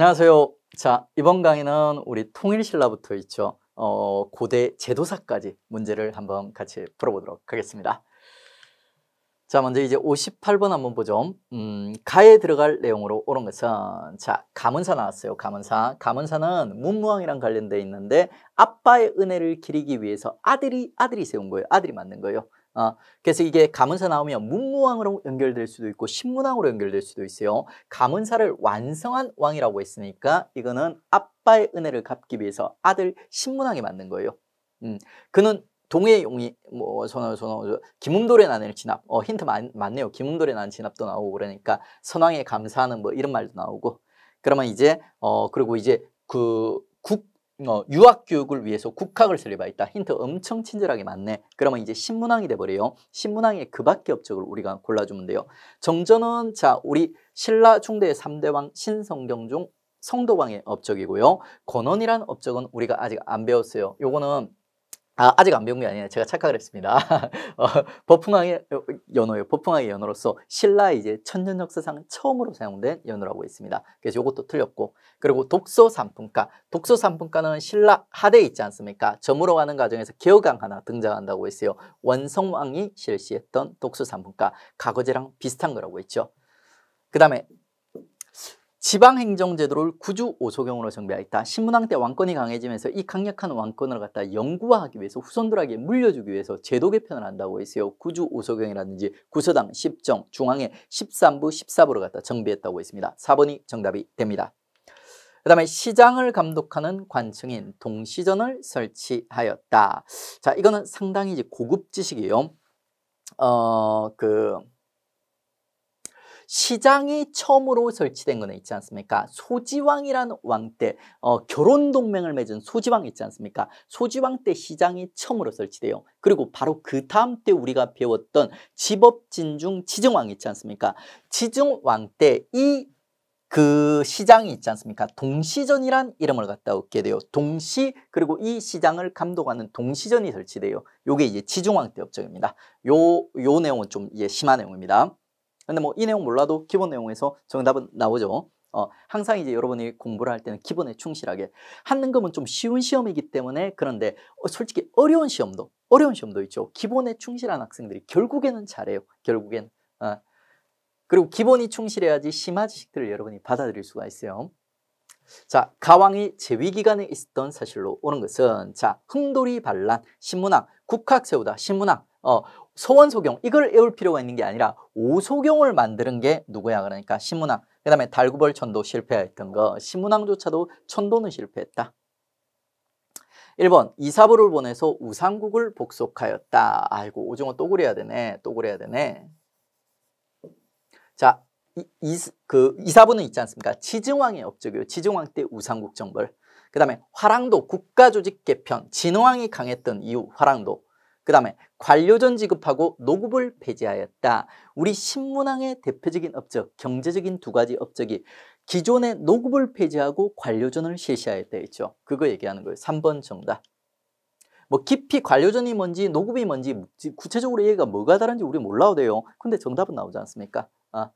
안녕하세요. 자, 이번 강의는 우리 통일신라부터 있죠. 어, 고대 제도사까지 문제를 한번 같이 풀어보도록 하겠습니다. 자, 먼저 이제 58번 한번 보죠. 음, 가에 들어갈 내용으로 오는 것은 자, 가문사 나왔어요. 가문사. 가문사는 문무왕이랑 관련돼 있는데 아빠의 은혜를 기리기 위해서 아들이 아들이 세운 거예요. 아들이 만든 거예요. 아, 그래서 이게 가문사 나오면 문무왕으로 연결될 수도 있고 신문왕으로 연결될 수도 있어요. 가문사를 완성한 왕이라고 했으니까 이거는 아빠의 은혜를 갚기 위해서 아들 신문왕이 맞는 거예요. 음, 그는 동해 용이 뭐 선왕 선왕 김음돌에 나는 진압 어 힌트 많, 많네요 김음돌에 나는 진압도 나오고 그러니까 선왕에 감사하는 뭐 이런 말도 나오고 그러면 이제 어 그리고 이제 그국 어, 유학 교육을 위해서 국학을 설립하였다. 힌트 엄청 친절하게 맞네. 그러면 이제 신문왕이 돼버려요. 신문왕의 그 밖에 업적을 우리가 골라주면 돼요. 정전은 자 우리 신라 중대의 3대 왕 신성경 중 성도왕의 업적이고요. 권원이란 업적은 우리가 아직 안 배웠어요. 요거는 아, 아직 안 배운 게 아니에요. 제가 착각을 했습니다. 어, 버풍왕의 어, 연호예요 버풍왕의 연호로서 신라 의 이제 천년 역사상 처음으로 사용된 연호라고 있습니다. 그래서 이것도 틀렸고 그리고 독서 삼품가 독서 삼품가는 신라 하대 에 있지 않습니까? 점으로 가는 과정에서 개어강 하나 등장한다고 했어요. 원성왕이 실시했던 독서 삼품가 가거제랑 비슷한 거라고 했죠. 그 다음에 지방행정제도를 구주 오소경으로 정비하였다. 신문왕 때 왕권이 강해지면서 이 강력한 왕권을 갖다 영구화하기 위해서 후손들에게 물려주기 위해서 제도 개편을 한다고 했어요. 구주 오소경이라든지 구서당 10정 중앙의 13부 14부를 갖다 정비했다고 했습니다. 4번이 정답이 됩니다. 그 다음에 시장을 감독하는 관청인 동시전을 설치하였다. 자 이거는 상당히 이제 고급 지식이에요. 어그 시장이 처음으로 설치된 거는 있지 않습니까? 소지왕이라는 왕때 어, 결혼 동맹을 맺은 소지왕 있지 않습니까? 소지왕 때 시장이 처음으로 설치돼요. 그리고 바로 그 다음 때 우리가 배웠던 지법진중 지정왕 있지 않습니까? 지정왕 때 이 그 시장이 있지 않습니까? 동시전이란 이름을 갖다 얻게 돼요. 동시 그리고 이 시장을 감독하는 동시전이 설치돼요. 요게 이제 지중왕 때 업적입니다. 요 요 내용은 좀 이제 심한 내용입니다. 근데 뭐 이 내용 몰라도 기본 내용에서 정답은 나오죠. 어, 항상 이제 여러분이 공부를 할 때는 기본에 충실하게 하는 거면 좀 쉬운 시험이기 때문에 그런데 어, 솔직히 어려운 시험도 어려운 시험도 있죠 기본에 충실한 학생들이 결국에는 잘해요 결국엔 어. 그리고 기본이 충실해야지 심화 지식들을 여러분이 받아들일 수가 있어요 자 가왕이 재위기간에 있었던 사실로 오는 것은 자 흥돌이 반란 신문학 국학 세우다 신문학 어, 소원소경 이걸 외울 필요가 있는 게 아니라 오소경을 만드는 게 누구야 그러니까 신문왕그 다음에 달구벌 천도 실패했던 거신문왕조차도 천도는 실패했다 1번 이사부를 보내서 우상국을 복속하였다 아이고 오징어 또그래야 되네 또그래야 되네 자 이, 이, 그 이사부는 있지 않습니까 치증왕의 업적이요 치증왕 때 우상국 정벌 그 다음에 화랑도 국가조직 개편 진흥왕이 강했던 이후 화랑도 그 다음에 관료전 지급하고 노급을 폐지하였다. 우리 신문왕의 대표적인 업적, 경제적인 두 가지 업적이 기존의 노급을 폐지하고 관료전을 실시하였다 했죠. 그거 얘기하는 거예요. 3번 정답. 뭐 깊이 관료전이 뭔지 노급이 뭔지 구체적으로 얘기가 뭐가 다른지 우리 몰라도 돼요. 근데 정답은 나오지 않습니까? 아.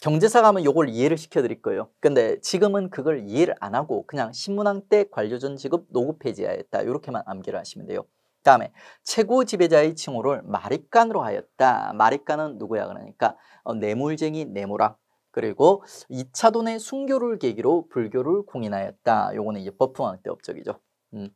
경제사 가면 이걸 이해를 시켜드릴 거예요. 근데 지금은 그걸 이해를 안 하고 그냥 신문왕 때 관료전 지급 노급 폐지하였다. 이렇게만 암기를 하시면 돼요. 다음에 최고 지배자의 칭호를 마립간으로 하였다. 마립간은 누구야? 그러니까 어, 뇌물쟁이 뇌물왕 그리고 이차돈의 순교를 계기로 불교를 공인하였다. 요거는 이제 버프왕 때 업적이죠. 음.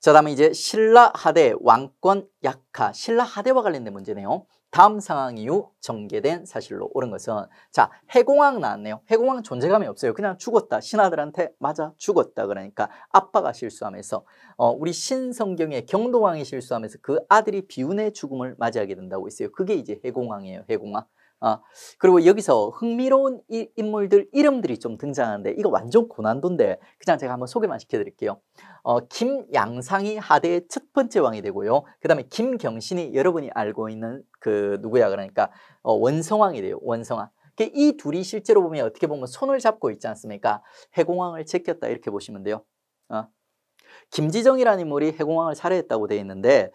자 다음에 이제 신라 하대 왕권 약화 신라 하대와 관련된 문제네요. 다음 상황 이후 전개된 사실로 옳은 것은 자 해공왕 나왔네요. 해공왕 존재감이 없어요. 그냥 죽었다. 신하들한테 맞아 죽었다. 그러니까 아빠가 실수하면서 어, 우리 신성경의 경도왕이 실수하면서 그 아들이 비운의 죽음을 맞이하게 된다고 있어요. 그게 이제 해공왕이에요. 해공왕. 아, 그리고 여기서 흥미로운 이, 인물들 이름들이 좀 등장하는데 이거 완전 고난도인데 그냥 제가 한번 소개만 시켜드릴게요. 어, 김양상이 하대의 첫 번째 왕이 되고요. 그 다음에 김경신이 여러분이 알고 있는 그 누구야 그러니까 어, 원성왕이 돼요. 원성왕. 이 둘이 실제로 보면 어떻게 보면 손을 잡고 있지 않습니까? 해공왕을 제꼈다 이렇게 보시면 돼요. 어. 김지정이라는 인물이 해공왕을 살해했다고 되어 있는데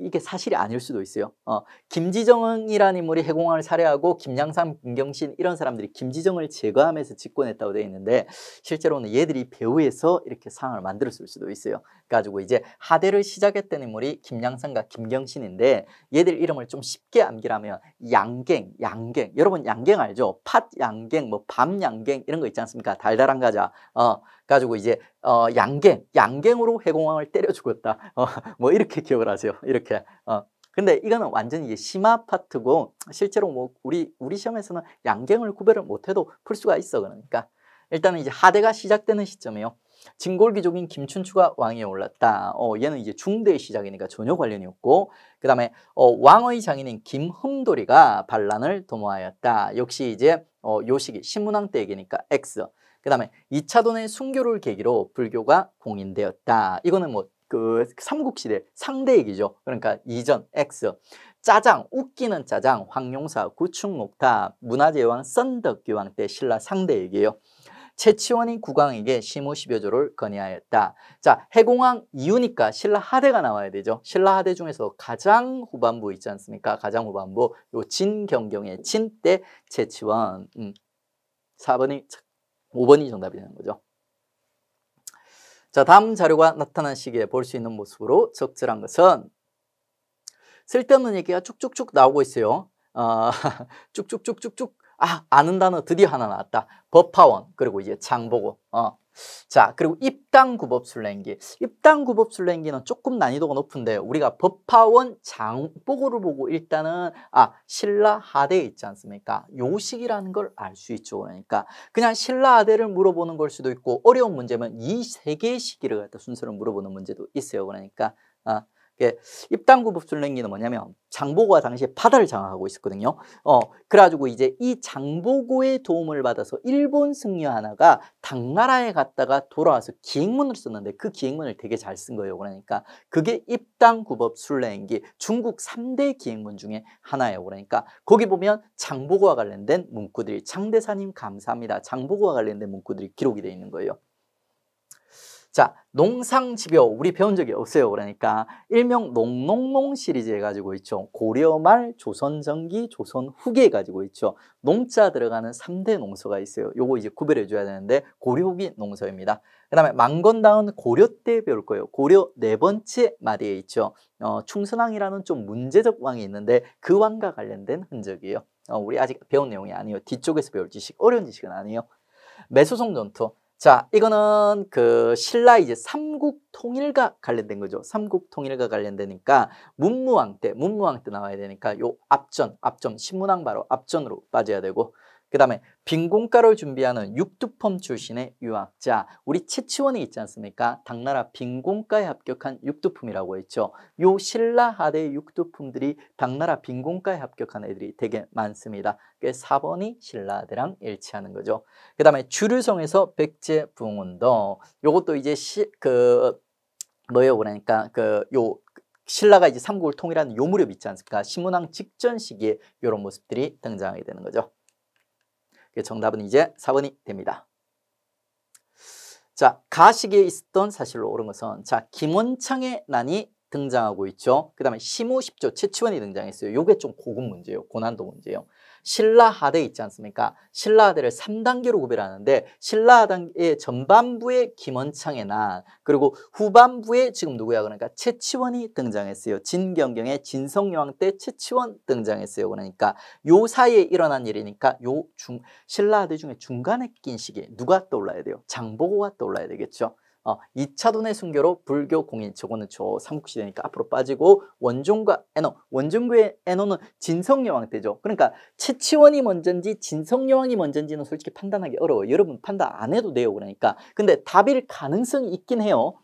이게 사실이 아닐 수도 있어요. 어, 김지정이라는 인물이 해공왕을 살해하고 김양삼, 김경신 이런 사람들이 김지정을 제거하면서 집권했다고 되어 있는데 실제로는 얘들이 배후에서 이렇게 상황을 만들었을 수도 있어요. 가지고 이제 하대를 시작했던 인물이 김양선과 김경신인데 얘들 이름을 좀 쉽게 암기라면 양갱, 양갱. 여러분 양갱 알죠? 팥 양갱, 뭐 밤 양갱 이런 거 있지 않습니까? 달달한 과자. 어, 가지고 이제 어, 양갱, 양갱으로 해공왕을 때려 죽었다. 어, 뭐 이렇게 기억을 하세요. 이렇게. 어. 근데 이거는 완전히 이제 심화 파트고 실제로 뭐 우리 우리 시험에서는 양갱을 구별을 못해도 풀 수가 있어 그러니까 일단은 이제 하대가 시작되는 시점이에요. 진골귀족인 김춘추가 왕위에 올랐다. 어, 얘는 이제 중대의 시작이니까 전혀 관련이 없고 그 다음에 어, 왕의 장인인 김흠돌이가 반란을 도모하였다. 역시 이제 어, 요식이 신문왕 때 얘기니까 X 그 다음에 이차돈의 순교를 계기로 불교가 공인되었다. 이거는 뭐 그 삼국시대 상대 얘기죠. 그러니까 이전 X 짜장 웃기는 짜장 황룡사 구축목탑 문화재왕선덕기왕때 신라 상대 얘기예요. 최치원이 국왕에게 심모 12조를 건의하였다. 자, 해공왕 이유니까 신라 하대가 나와야 되죠. 신라 하대 중에서 가장 후반부 있지 않습니까? 가장 후반부 요 진경경의 진때최치원 음, 4번이 5번이 정답이 되는 거죠. 자, 다음 자료가 나타난 시기에 볼 수 있는 모습으로 적절한 것은 쓸데없는 얘기가 쭉쭉쭉 나오고 있어요. 어, 쭉쭉쭉쭉쭉 아, 아는 단어 드디어 하나 나왔다. 법화원, 그리고 이제 장보고. 어. 자, 그리고 입당구법술랭기. 입당구법술랭기는 조금 난이도가 높은데 우리가 법화원 장보고를 보고 일단은 아, 신라 하대 에 있지 않습니까? 요식이라는 걸 알 수 있죠. 그러니까 그냥 신라 하대를 물어보는 걸 수도 있고 어려운 문제면 이 세 개의 시기를 갖다 순서를 물어보는 문제도 있어요. 그러니까 아, 입당구 법술랭기는 뭐냐면 장보고가 당시에 바다를 장악하고 있었거든요. 어, 그래가지고 이제 이 장보고의 도움을 받아서 일본 승려 하나가 당나라에 갔다가 돌아와서 기행문을 썼는데 그 기행문을 되게 잘 쓴 거예요. 그러니까 그게 입당구법 술랭행기 중국 삼대 기행문 중에 하나예요. 그러니까 거기 보면 장보고와 관련된 문구들이 장대사님 감사합니다. 장보고와 관련된 문구들이 기록이 되어 있는 거예요. 자, 농상지벼 우리 배운 적이 없어요. 그러니까 일명 농농농 시리즈 해가지고 있죠. 고려말, 조선전기, 조선후기 해가지고 있죠. 농자 들어가는 3대 농서가 있어요. 요거 이제 구별해줘야 되는데 고려후기 농서입니다. 그 다음에 망건다운 고려 때 배울 거예요. 고려 네 번째 마디에 있죠. 어, 충선왕이라는 좀 문제적 왕이 있는데 그 왕과 관련된 흔적이에요. 어, 우리 아직 배운 내용이 아니에요. 뒤쪽에서 배울 지식, 어려운 지식은 아니에요. 메소성 전투. 자, 이거는 그 신라 이제 삼국 통일과 관련된 거죠. 삼국 통일과 관련되니까 문무왕 때, 문무왕 때 나와야 되니까 요 앞전, 앞전, 신문왕 바로 앞전으로 빠져야 되고 그 다음에 빈공가를 준비하는 육두펌 출신의 유학자 우리 최치원이 있지 않습니까? 당나라 빈공가에 합격한 육두품이라고 했죠. 요 신라 하대 육두품들이 당나라 빈공가에 합격한 애들이 되게 많습니다. 꽤 4번이 신라대랑 일치하는 거죠. 그 다음에 주류성에서 백제 붕흥운동 요것도 이제 시, 그 뭐예요 그러니까 그 요 신라가 이제 삼국을 통일하는 요무렵 있지 않습니까? 신문왕 직전 시기에 이런 모습들이 등장하게 되는 거죠. 정답은 이제 4번이 됩니다. 자, 가식에 있었던 사실로 옳은 것은 자, 김원창의 난이 등장하고 있죠. 그 다음에 심우십조 최치원이 등장했어요. 요게 좀 고급 문제예요. 고난도 문제예요. 신라하대 있지 않습니까? 신라하대를 3단계로 구별하는데 신라하대의 전반부에 김원창의 난 그리고 후반부에 지금 누구야 그러니까 최치원이 등장했어요. 진경경의 진성여왕 때 최치원 등장했어요. 그러니까 요 사이에 일어난 일이니까 요 중 신라하대 중에 중간에 낀 시기에 누가 떠올라야 돼요? 장보고가 떠올라야 되겠죠. 어, 2차 돈의 순교로 불교 공인 저거는 저 삼국시대니까 앞으로 빠지고 원종과 애너 원종교의 애너는 진성여왕 때죠 그러니까 최치원이 먼저인지 진성여왕이 먼저인지는 솔직히 판단하기 어려워요 여러분 판단 안 해도 돼요 그러니까 근데 답일 가능성이 있긴 해요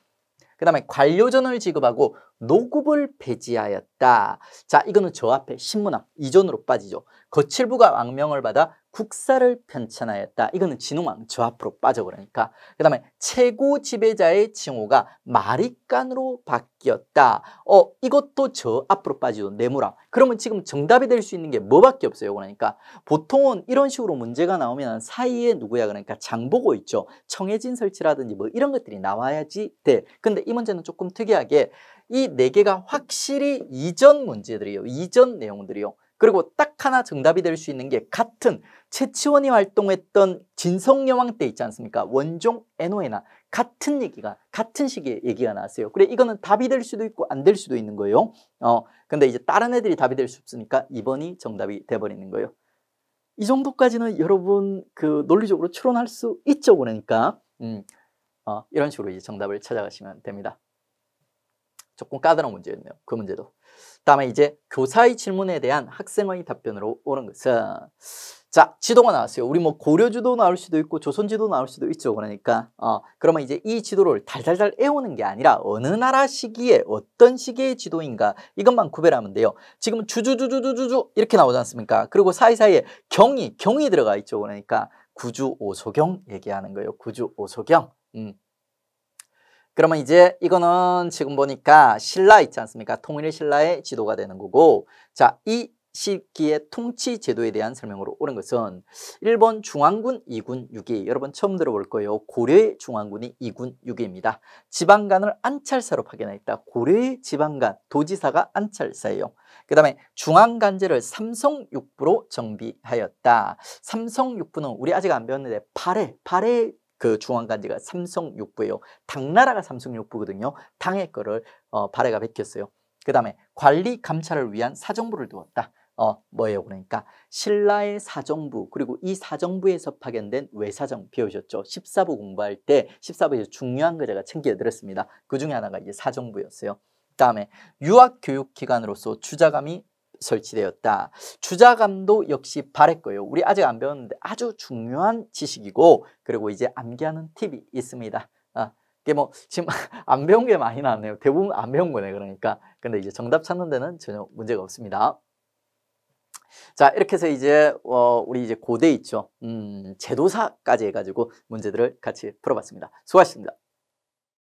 그 다음에 관료전을 지급하고 노급을 배제하였다 있다. 자, 이거는 저 앞에 신문왕 이전으로 빠지죠. 거칠부가 왕명을 받아 국사를 편찬하였다. 이거는 진흥왕 저 앞으로 빠져버리니까. 그 다음에 최고 지배자의 칭호가 마리간으로 바뀌었다. 어, 이것도 저 앞으로 빠지죠. 네모랑. 그러면 지금 정답이 될 수 있는 게 뭐밖에 없어요. 그러니까 보통은 이런 식으로 문제가 나오면 사이에 누구야 그러니까 장보고 있죠. 청해진 설치라든지 뭐 이런 것들이 나와야지 돼. 근데 이 문제는 조금 특이하게 이네 개가 확실히 이전 문제들이에요. 이전 내용들이요. 그리고 딱 하나 정답이 될 수 있는 게 같은 최치원이 활동했던 진성여왕 때 있지 않습니까? 원종 에노에나 같은 얘기가 같은 시기에 얘기가 나왔어요. 그래 이거는 답이 될 수도 있고 안 될 수도 있는 거예요. 어 근데 이제 다른 애들이 답이 될 수 없으니까 이번이 정답이 돼버리는 거예요. 이 정도까지는 여러분 그 논리적으로 추론할 수 있죠 그러니까 음, 어, 이런 식으로 이제 정답을 찾아가시면 됩니다. 조금 까다로운 문제였네요. 그 문제도. 다음에 이제 교사의 질문에 대한 학생의 답변으로 오는 것은 자 지도가 나왔어요. 우리 뭐 고려지도 나올 수도 있고 조선지도 나올 수도 있죠. 그러니까 어 그러면 이제 이 지도를 달달달 애우는 게 아니라 어느 나라 시기에 어떤 시기의 지도인가 이것만 구별하면 돼요. 지금 주주주주주주주 이렇게 나오지 않습니까? 그리고 사이사이에 경이 경이 들어가 있죠. 그러니까 구주 오소경 얘기하는 거예요. 구주 오소경. 음. 그러면 이제 이거는 지금 보니까 신라 있지 않습니까? 통일 신라의 지도가 되는 거고 자, 이 시기의 통치 제도에 대한 설명으로 오른 것은 일본 중앙군 2군 6기 여러분 처음 들어볼 거예요. 고려의 중앙군이 2군 6기입니다. 지방간을 안찰사로 파견했다. 고려의 지방간 도지사가 안찰사예요. 그 다음에 중앙간제를 삼성육부로 정비하였다. 삼성육부는 우리 아직 안 배웠는데 발해, 발해 그 중앙간지가 삼성육부예요. 당나라가 삼성육부거든요. 당의 거를 어, 발해가 베꼈어요. 그 다음에 관리 감찰을 위한 사정부를 두었다. 어, 뭐예요? 그러니까 신라의 사정부 그리고 이 사정부에서 파견된 외사정 배우셨죠? 14부 공부할 때 14부에서 중요한 거 제가 챙겨드렸습니다. 그 중에 하나가 이제 사정부였어요. 그 다음에 유학교육기관으로서 주자감이 설치되었다. 주자감도 역시 바랬고요. 우리 아직 안 배웠는데 아주 중요한 지식이고 그리고 이제 암기하는 팁이 있습니다. 아, 이게 뭐 지금 안 배운 게 많이 나왔네요. 대부분 안 배운 거네 그러니까. 근데 이제 정답 찾는 데는 전혀 문제가 없습니다. 자 이렇게 해서 이제 어, 우리 이제 고대 있죠. 음, 제도사까지 해가지고 문제들을 같이 풀어봤습니다. 수고하셨습니다.